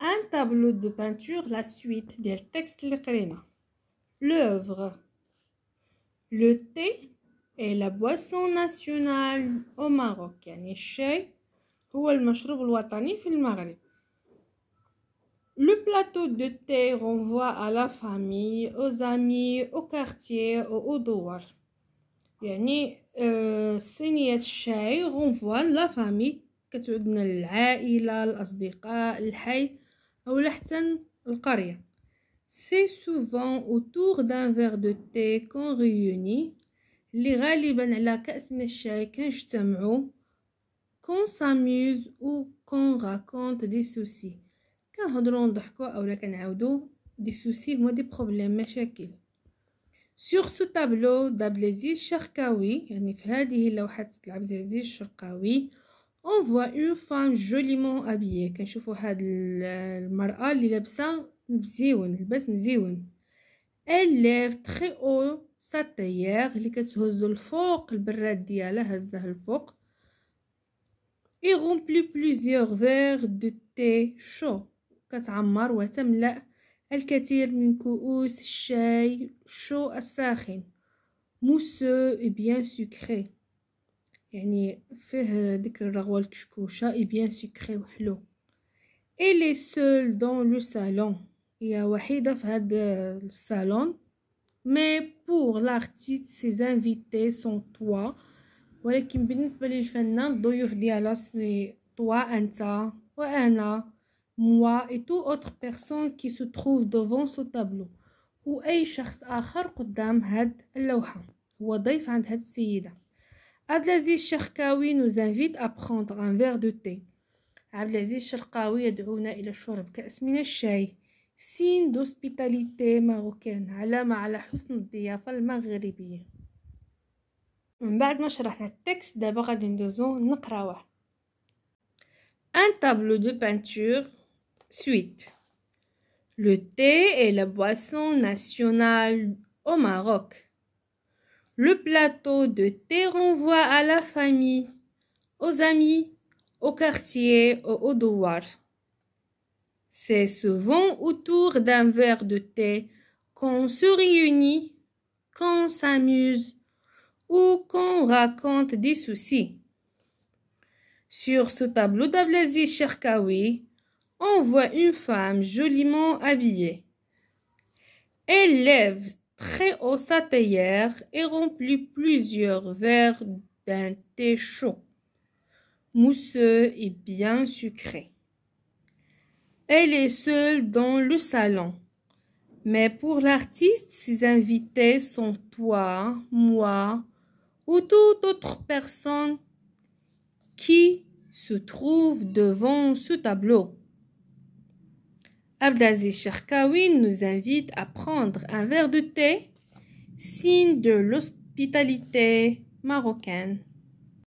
un tableau de peinture la suite des textes L'œuvre. Le thé est la boisson nationale au Maroc. يعني هو المشروب الوطني في Le plateau de thé renvoie à la famille, aux amis, au quartier, au douar. يعني صينية الشاي renvoie la famille كتعود العائلة الأصدقاء الحي أو لحتى القرية سي سوفون autour d'un verre de thé qu'on réunit اللي غالبا على كأس من الشاي كنجتمعو qu'on s'amuse ou qu'on raconte des soucis كنهضروا نضحكوا اولا كنعاودوا دي سوسي هما دي بروبليم مشاكل سور سو تابلو دابل عزيز شرقاوي يعني في هذه اللوحه تلعب عزيز شرقاوي اون فوا اون فام جوليمون ابيي كنشوفو هاد المراه اللي لابسه مزيون لباس مزيون اليف تري او ساتيير اللي كتهز الفوق البراد ديالها هزه الفوق اي غومبلي بليزيور فيغ دو تي شو كتعمر وتملا الكثير من كؤوس الشاي شو الساخن موسو بيان سكري يعني فيه ديك الرغوة الكشكوشة اي بيان سكري وحلو اي لي سول دون لو سالون هي وحيدة في هاد الصالون مي بور لارتيست سي انفيتي سون توا ولكن بالنسبة للفنان الضيوف ديالها سي توا انت وانا موا اي تو اوتر بيرسون كي سو تروف دوفون سو تابلو واي شخص اخر قدام هاد اللوحه هو ضيف عند هاد السيده Abdelaziz Sherkawi nous invite à prendre un verre de thé. Abdelaziz Sherkawi يدعونا إلى شرب كأس من الشاي. signe d'hospitalité marocaine علامة على حسن marocaine. المغربية من بعد le شرحنا d'abord, دابا غادي nous نقراوه Un tableau de peinture suite Le thé est la boisson nationale au Maroc. Le plateau de thé renvoie à la famille, aux amis, au quartier, au devoir. C'est souvent autour d'un verre de thé qu'on se réunit, qu'on s'amuse ou qu'on raconte des soucis. Sur ce tableau d'Ablazi Cherkaoui, on voit une femme joliment habillée. Elle lève au sa théière et remplit plusieurs verres d'un thé chaud, mousseux et bien sucré. Elle est seule dans le salon. Mais pour l'artiste, ses invités sont toi, moi ou toute autre personne qui se trouve devant ce tableau. Abdaziz Sharkawi nous invite à prendre un verre de thé, signe de l'hospitalité marocaine.